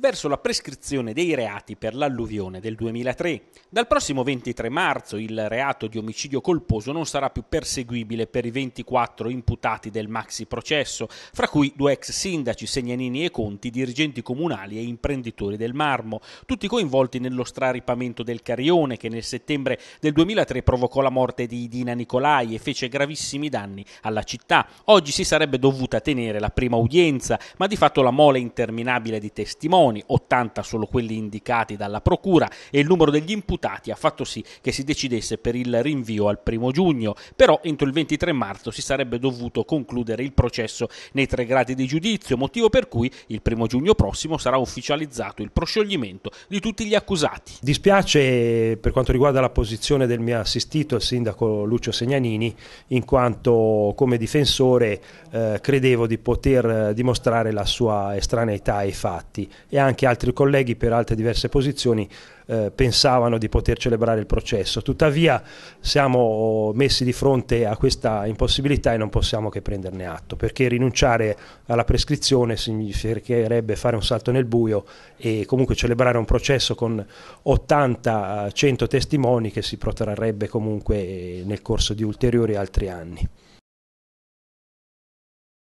verso la prescrizione dei reati per l'alluvione del 2003. Dal prossimo 23 marzo il reato di omicidio colposo non sarà più perseguibile per i 24 imputati del maxi processo, fra cui due ex sindaci Segnanini e Conti, dirigenti comunali e imprenditori del marmo, tutti coinvolti nello straripamento del Carione che nel settembre del 2003 provocò la morte di Idina Nicolai e fece gravissimi danni alla città. Oggi si sarebbe dovuta tenere la prima udienza, ma di fatto la mole interminabile di testimoni testimoni, 80 solo quelli indicati dalla Procura e il numero degli imputati ha fatto sì che si decidesse per il rinvio al primo giugno, però entro il 23 marzo si sarebbe dovuto concludere il processo nei tre gradi di giudizio, motivo per cui il primo giugno prossimo sarà ufficializzato il proscioglimento di tutti gli accusati. Dispiace per quanto riguarda la posizione del mio assistito, il sindaco Lucio Segnanini, in quanto come difensore eh, credevo di poter eh, dimostrare la sua estraneità ai fatti e anche altri colleghi per altre diverse posizioni eh, pensavano di poter celebrare il processo. Tuttavia siamo messi di fronte a questa impossibilità e non possiamo che prenderne atto, perché rinunciare alla prescrizione significherebbe fare un salto nel buio e comunque celebrare un processo con 80-100 eh, testimoni che si protrarrebbe comunque nel corso di ulteriori altri anni.